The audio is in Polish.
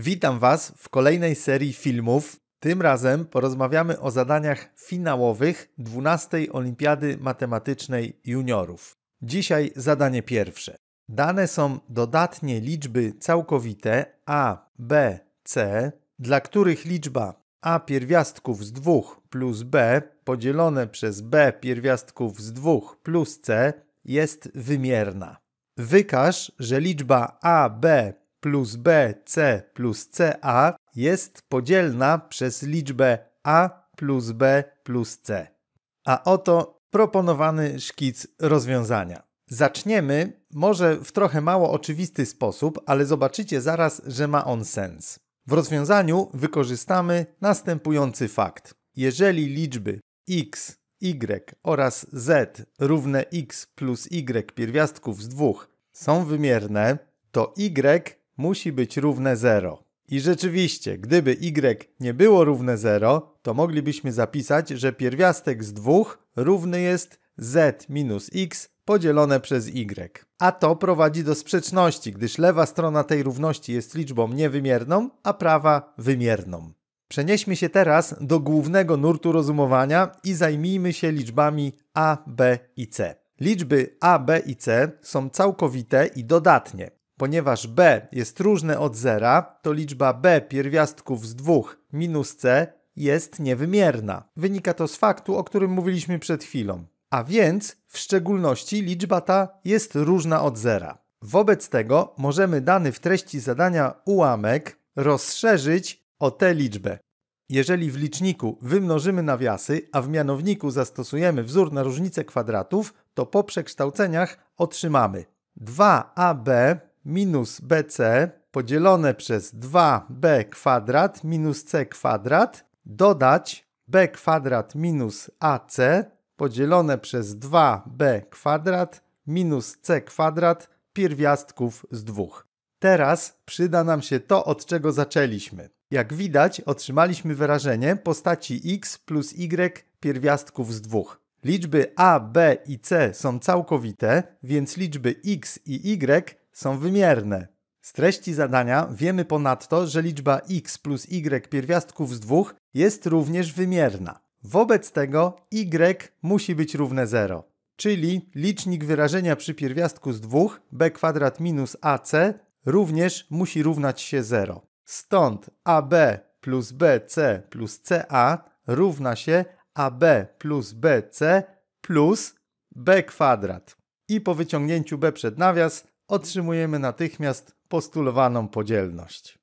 Witam Was w kolejnej serii filmów. Tym razem porozmawiamy o zadaniach finałowych 12. Olimpiady Matematycznej Juniorów. Dzisiaj zadanie pierwsze. Dane są dodatnie liczby całkowite a, b, c, dla których liczba a pierwiastków z 2 plus b podzielone przez b pierwiastków z 2 plus c jest wymierna. Wykaż, że liczba a, b plus b c plus ca jest podzielna przez liczbę a plus b plus c. A oto proponowany szkic rozwiązania. Zaczniemy może w trochę mało oczywisty sposób, ale zobaczycie zaraz, że ma on sens. W rozwiązaniu wykorzystamy następujący fakt. Jeżeli liczby x, y oraz z równe x plus y pierwiastków z dwóch są wymierne, to y musi być równe 0. I rzeczywiście, gdyby y nie było równe 0, to moglibyśmy zapisać, że pierwiastek z 2 równy jest z minus x podzielone przez y. A to prowadzi do sprzeczności, gdyż lewa strona tej równości jest liczbą niewymierną, a prawa wymierną. Przenieśmy się teraz do głównego nurtu rozumowania i zajmijmy się liczbami a, b i c. Liczby a, b i c są całkowite i dodatnie. Ponieważ b jest różne od zera, to liczba b pierwiastków z 2 minus c jest niewymierna. Wynika to z faktu, o którym mówiliśmy przed chwilą. A więc, w szczególności, liczba ta jest różna od zera. Wobec tego możemy dany w treści zadania ułamek rozszerzyć o tę liczbę. Jeżeli w liczniku wymnożymy nawiasy, a w mianowniku zastosujemy wzór na różnicę kwadratów, to po przekształceniach otrzymamy 2ab minus bc podzielone przez 2b kwadrat minus c kwadrat dodać b kwadrat minus ac podzielone przez 2b kwadrat minus c kwadrat pierwiastków z dwóch. Teraz przyda nam się to, od czego zaczęliśmy. Jak widać, otrzymaliśmy wyrażenie postaci x plus y pierwiastków z dwóch. Liczby a, b i c są całkowite, więc liczby x i y są wymierne. Z treści zadania wiemy ponadto, że liczba x plus y pierwiastków z 2 jest również wymierna. Wobec tego y musi być równe 0, czyli licznik wyrażenia przy pierwiastku z 2 b kwadrat minus ac również musi równać się 0. Stąd ab plus bc plus ca równa się ab plus bc plus b kwadrat. I po wyciągnięciu b przed nawias otrzymujemy natychmiast postulowaną podzielność.